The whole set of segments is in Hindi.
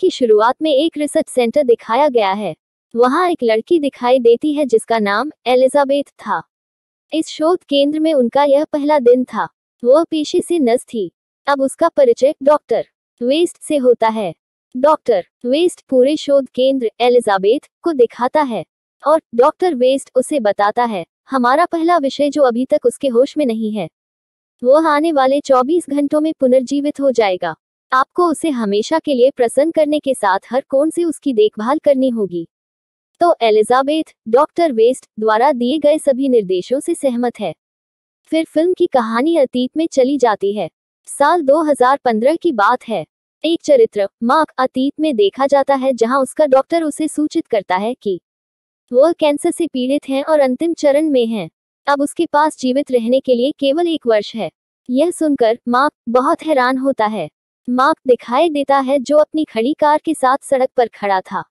की शुरुआत में एक रिसर्च सेंटर दिखाया गया है वहां एक लड़की दिखाई देती है जिसका नाम एलिजाबेथ था इस शोध केंद्र में उनका यह पहला दिन था वह पेशे से नस थी अब उसका परिचय डॉक्टर वेस्ट से होता है डॉक्टर वेस्ट पूरे शोध केंद्र एलिजाबेथ को दिखाता है और डॉक्टर वेस्ट उसे बताता है हमारा पहला विषय जो अभी तक उसके होश में नहीं है वह आने वाले 24 घंटों में पुनर्जीवित हो जाएगा आपको उसे हमेशा के लिए प्रसन्न करने के साथ हर कोण से उसकी देखभाल करनी होगी तो एलिजाबेथ डॉक्टर वेस्ट द्वारा दिए गए सभी निर्देशों से सहमत है फिर फिल्म की कहानी अतीत में चली जाती है साल 2015 की बात है एक चरित्र मार्क अतीत में देखा जाता है जहां उसका डॉक्टर उसे सूचित करता है कि वह कैंसर से पीड़ित हैं और अंतिम चरण में हैं। अब उसके पास जीवित रहने के लिए केवल एक वर्ष है यह सुनकर मार्क बहुत हैरान होता है मार्क दिखाई देता है जो अपनी खड़ी कार के साथ सड़क पर खड़ा था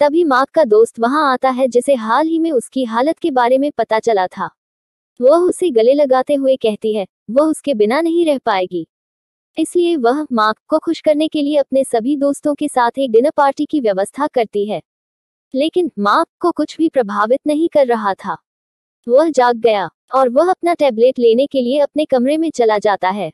तभी मार्क का दोस्त वहां आता है जिसे हाल ही में उसकी हालत के बारे में पता चला था वह उसे गले लगाते हुए कहती है वह उसके बिना नहीं रह पाएगी इसलिए वह मार्क को खुश करने के लिए अपने सभी दोस्तों के साथ एक डिनर पार्टी की व्यवस्था करती है लेकिन मार्क को कुछ भी प्रभावित नहीं कर रहा था वह जाग गया और वह अपना टैबलेट लेने के लिए अपने कमरे में चला जाता है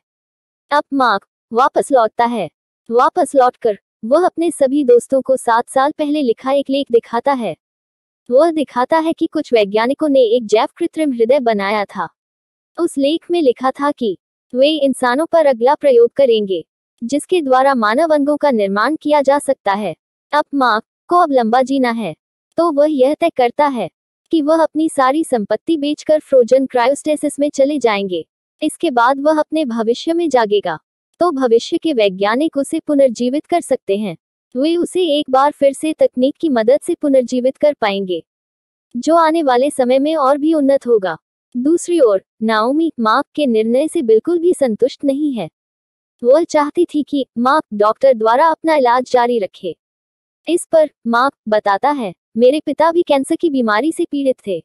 अब मार्क वापस लौटता है वापस लौटकर वह अपने सभी दोस्तों को सात साल पहले लिखा एक लेख दिखाता है वह दिखाता है कि कुछ वैज्ञानिकों ने एक जैव कृत्रिम हृदय बनाया था उस लेख में लिखा था कि वे इंसानों पर अगला प्रयोग करेंगे जिसके द्वारा मानव अंगों का निर्माण किया जा सकता है अब माँ को अब लंबा जीना है तो वह यह तय करता है कि वह अपनी सारी संपत्ति बेचकर फ्रोजन क्रायोस्टेसिस में चले जाएंगे इसके बाद वह अपने भविष्य में जागेगा तो भविष्य के वैज्ञानिक उसे पुनर्जीवित कर सकते हैं वे उसे एक बार फिर से तकनीक की मदद से पुनर्जीवित कर पाएंगे जो आने वाले समय में और भी उन्नत होगा दूसरी ओर नाओमी माप के निर्णय से बिल्कुल भी संतुष्ट नहीं है वह चाहती थी कि माप डॉक्टर द्वारा अपना इलाज जारी रखे इस पर माप बताता है मेरे पिता भी कैंसर की बीमारी से पीड़ित थे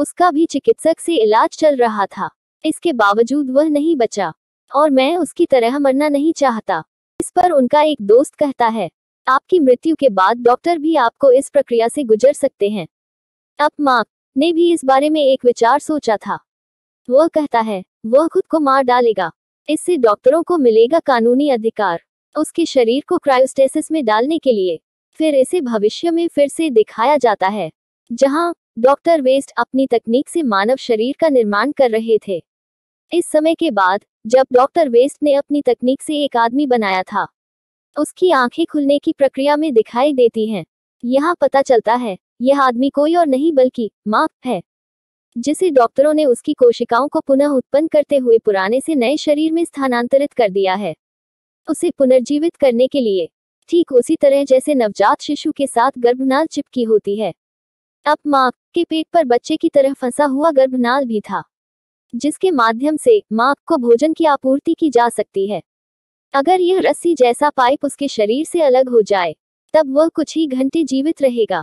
उसका भी चिकित्सक से इलाज चल रहा था इसके बावजूद वह नहीं बचा और मैं उसकी तरह मरना नहीं चाहता इस पर उनका एक दोस्त कहता है आपकी मृत्यु के बाद डॉक्टर भी आपको इस प्रक्रिया से गुजर सकते हैं अब माँ ने भी इस बारे में एक विचार सोचा था वह कहता है वह खुद को मार डालेगा इससे डॉक्टरों को मिलेगा कानूनी अधिकार उसके शरीर को क्रायोस्टेसिस में डालने के लिए फिर इसे भविष्य में फिर से दिखाया जाता है जहां डॉक्टर वेस्ट अपनी तकनीक से मानव शरीर का निर्माण कर रहे थे इस समय के बाद जब डॉक्टर वेस्ट ने अपनी तकनीक से एक आदमी बनाया था उसकी आंखें खुलने की प्रक्रिया में दिखाई देती हैं यहाँ पता चलता है यह आदमी कोई और नहीं बल्कि माँ है जिसे डॉक्टरों ने उसकी कोशिकाओं को पुनः उत्पन्न करते हुए पुराने से नए शरीर में स्थानांतरित कर दिया है उसे पुनर्जीवित करने के लिए ठीक उसी तरह जैसे नवजात शिशु के साथ गर्भनाल चिपकी होती है अब माँ के पेट पर बच्चे की तरह फंसा हुआ गर्भनाल भी था जिसके माध्यम से माँ को भोजन की आपूर्ति की जा सकती है अगर यह रस्सी जैसा पाइप उसके शरीर से अलग हो जाए तब वह कुछ ही घंटे जीवित रहेगा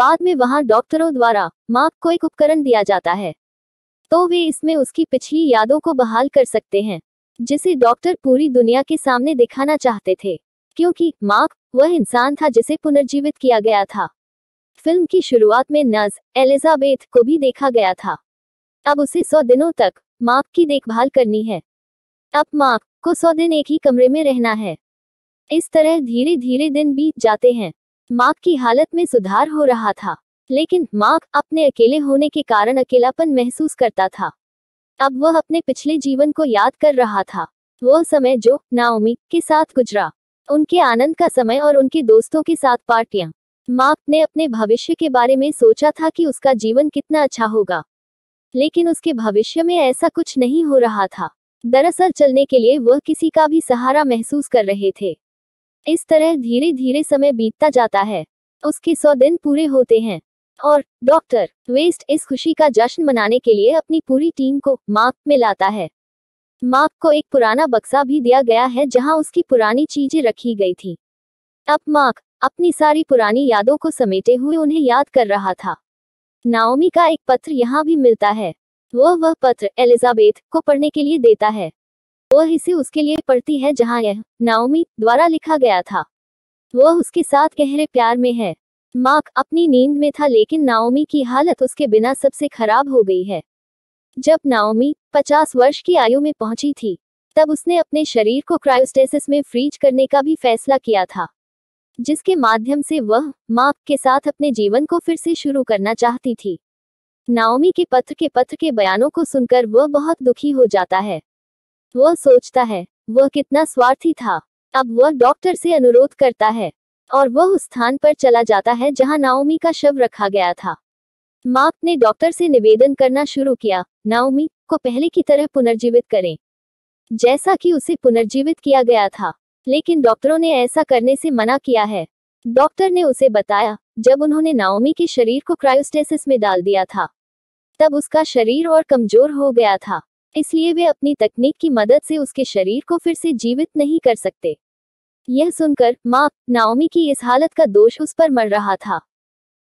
बाद में वहां डॉक्टरों द्वारा माप को एक उपकरण दिया जाता है तो वे इसमें उसकी पिछली यादों को बहाल कर सकते हैं जिसे डॉक्टर पूरी दुनिया के सामने दिखाना चाहते थे क्योंकि माप वह इंसान था जिसे पुनर्जीवित किया गया था फिल्म की शुरुआत में नज एलिजाबेथ को भी देखा गया था अब उसे सौ दिनों तक माप की देखभाल करनी है अब माप को सौ दिन एक ही कमरे में रहना है इस तरह धीरे धीरे दिन बीत जाते हैं माप की हालत में सुधार हो रहा था लेकिन माप अपने अकेले होने के कारण अकेलापन महसूस करता था अब वह अपने पिछले जीवन को याद कर रहा था वह समय जो नाओमी के साथ गुजरा उनके आनंद का समय और उनके दोस्तों के साथ पार्टियां माप ने अपने भविष्य के बारे में सोचा था कि उसका जीवन कितना अच्छा होगा लेकिन उसके भविष्य में ऐसा कुछ नहीं हो रहा था दरअसल चलने के लिए वह किसी का भी सहारा महसूस कर रहे थे इस तरह धीरे धीरे समय बीतता जाता है उसके सौ दिन पूरे होते हैं और डॉक्टर वेस्ट इस खुशी का जश्न मनाने के लिए अपनी पूरी टीम को माप में लाता है माप को एक पुराना बक्सा भी दिया गया है जहां उसकी पुरानी चीजें रखी गई थी अब मार्क अपनी सारी पुरानी यादों को समेटे हुए उन्हें याद कर रहा था नाओमी का एक पत्र यहाँ भी मिलता है वह वह पत्र एलिजाबेथ को पढ़ने के लिए देता है वह इसे उसके लिए पढ़ती है जहाँ यह नाओमी द्वारा लिखा गया था वह उसके साथ गहरे प्यार में है मार्क अपनी नींद में था लेकिन नाओमी की हालत उसके बिना सबसे खराब हो गई है जब नाओमी पचास वर्ष की आयु में पहुंची थी तब उसने अपने शरीर को क्रायोस्टेसिस में फ्रीज करने का भी फैसला किया था जिसके माध्यम से वह माँ के साथ अपने जीवन को फिर से शुरू करना चाहती थी नाओमी के पत्र के पत्र के बयानों को सुनकर वह बहुत दुखी हो जाता है वह सोचता है वह कितना स्वार्थी था अब वह डॉक्टर से अनुरोध करता है और वह उस स्थान पर चला जाता है जहां नाओमी का शव रखा गया था माप ने डॉक्टर से निवेदन करना शुरू किया नाओमी को पहले की तरह पुनर्जीवित करें जैसा कि उसे पुनर्जीवित किया गया था लेकिन डॉक्टरों ने ऐसा करने से मना किया है डॉक्टर ने उसे बताया जब उन्होंने नाओमी के शरीर को क्रायोस्टेसिस में डाल दिया था तब उसका शरीर और कमजोर हो गया था इसलिए वे अपनी तकनीक की मदद से उसके शरीर को फिर से जीवित नहीं कर सकते यह सुनकर माँ नाओमी की इस हालत का दोष उस पर मर रहा था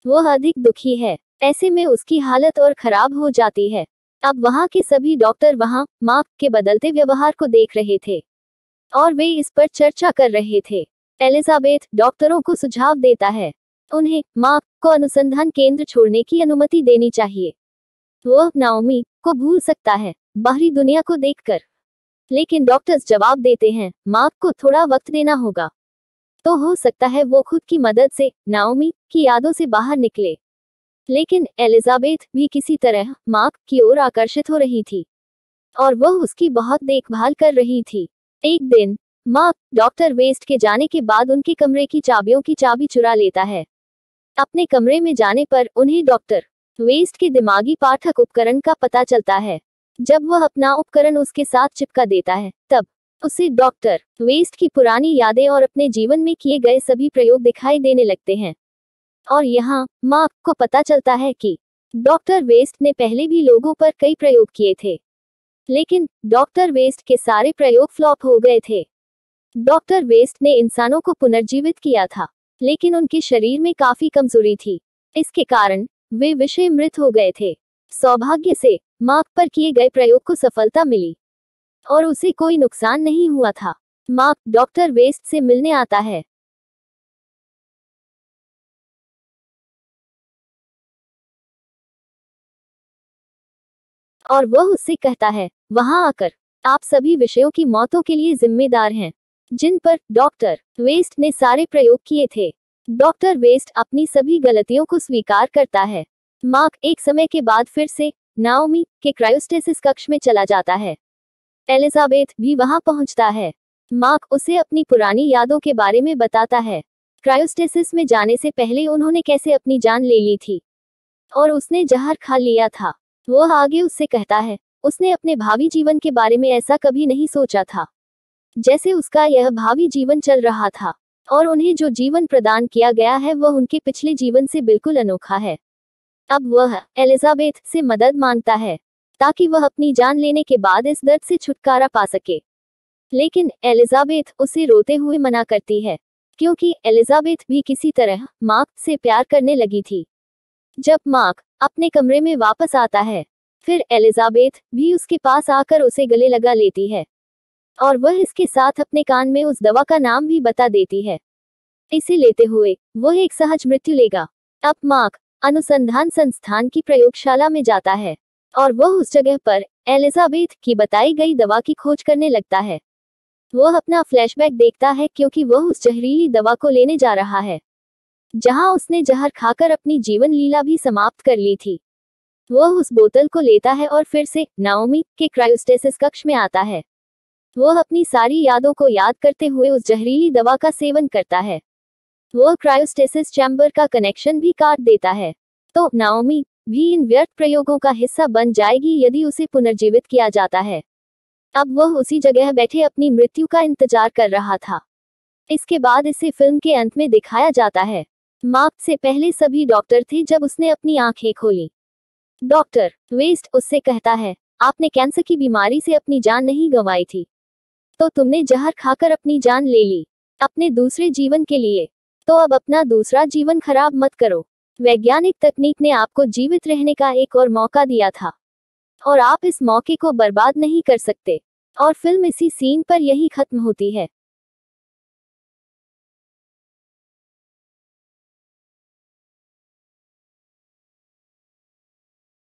वह अधिक दुखी है ऐसे में उसकी हालत और खराब हो जाती है अब वहाँ के सभी डॉक्टर वहाँ माँ के बदलते व्यवहार को देख रहे थे और वे इस पर चर्चा कर रहे थे एलिजाबेथ डॉक्टरों को सुझाव देता है उन्हें माँ को अनुसंधान केंद्र छोड़ने की अनुमति देनी चाहिए वो नाओमी को भूल सकता है बाहरी दुनिया को देखकर लेकिन डॉक्टर्स जवाब देते हैं माँ को थोड़ा वक्त देना होगा तो हो सकता है वो खुद की मदद से नाओमी की यादों से बाहर निकले लेकिन एलिजाबेथ भी किसी तरह माँ की ओर आकर्षित हो रही थी और वह उसकी बहुत देखभाल कर रही थी एक दिन माँ डॉक्टर वेस्ट के जाने के बाद उनके कमरे की चाबियों की चाबी चुरा लेता है अपने कमरे में जाने पर उन्हें डॉक्टर वेस्ट के दिमागी पाठक उपकरण का पता चलता है जब वह अपना उपकरण उसके साथ चिपका देता है तब उसे डॉक्टर वेस्ट की पुरानी यादें और अपने जीवन में किए गए सभी प्रयोग दिखाई देने लगते हैं और यहाँ माँ को पता चलता है कि डॉक्टर वेस्ट ने पहले भी लोगों पर कई प्रयोग किए थे लेकिन डॉक्टर वेस्ट के सारे प्रयोग फ्लॉप हो गए थे डॉक्टर वेस्ट ने इंसानों को पुनर्जीवित किया था लेकिन उनके शरीर में काफी कमजोरी थी इसके कारण वे विषय मृत हो गए थे सौभाग्य से माप पर किए गए प्रयोग को सफलता मिली और उसे कोई नुकसान नहीं हुआ था माप डॉक्टर वेस्ट से मिलने आता है और वह उससे कहता है वहां आकर आप सभी विषयों की मौतों के लिए जिम्मेदार हैं जिन पर डॉक्टर वेस्ट ने सारे प्रयोग किए थे डॉक्टर वेस्ट अपनी सभी गलतियों को स्वीकार करता है मार्क एक समय के बाद फिर से नाओमी के क्रायोस्टेसिस कक्ष में चला जाता है एलिजाबेथ भी वहां पहुंचता है मार्क उसे अपनी पुरानी यादों के बारे में बताता है क्रायोस्टेसिस में जाने से पहले उन्होंने कैसे अपनी जान ले ली थी और उसने जहर खा लिया था वो आगे उससे कहता है उसने अपने भावी जीवन के बारे में ऐसा कभी नहीं सोचा था जैसे उसका यह भावी जीवन चल रहा था और उन्हें जो जीवन प्रदान किया गया है वह उनके पिछले जीवन से बिल्कुल अनोखा है अब वह एलिजाबेथ से मदद मांगता है ताकि वह अपनी जान लेने के बाद इस दर्द से छुटकारा पा सके लेकिन एलिजाबेथ उसे रोते हुए मना करती है क्योंकि एलिजाबेथ भी किसी तरह मार्क से प्यार करने लगी थी जब मार्क अपने कमरे में वापस आता है फिर एलिजाबेथ भी उसके पास आकर उसे गले लगा लेती है और वह इसके साथ अपने कान में उस दवा का नाम भी बता देती है इसे लेते हुए वह एक सहज मृत्यु लेगा अब मार्क अनुसंधान संस्थान की प्रयोगशाला में जाता है और वह उस जगह पर एलिजाबेथ की बताई गई दवा की खोज करने लगता है वह अपना फ्लैशबैक देखता है क्योंकि वह उस जहरीली दवा को लेने जा रहा है जहां उसने जहर खाकर अपनी जीवन लीला भी समाप्त कर ली थी वह उस बोतल को लेता है और फिर से नाओमी के क्रायोस्टेसिस कक्ष में आता है वह अपनी सारी यादों को याद करते हुए उस जहरीली दवा का सेवन करता है वह क्रायोस्टेसिस चैम्बर का कनेक्शन भी काट देता है तो नाओमी भी इन व्यर्थ प्रयोगों का हिस्सा बन जाएगी यदि उसे पुनर्जीवित किया जाता है अब वह उसी जगह बैठे अपनी मृत्यु का इंतजार कर रहा था इसके बाद इसे फिल्म के अंत में दिखाया जाता है माप से पहले सभी डॉक्टर थे जब उसने अपनी आंखें खोली डॉक्टर वेस्ट उससे कहता है आपने कैंसर की बीमारी से अपनी जान नहीं गंवाई थी तो तुमने जहर खाकर अपनी जान ले ली अपने दूसरे जीवन के लिए तो अब अपना दूसरा जीवन खराब मत करो वैज्ञानिक तकनीक ने आपको जीवित रहने का एक और मौका दिया था और आप इस मौके को बर्बाद नहीं कर सकते और फिल्म इसी सीन पर यही खत्म होती है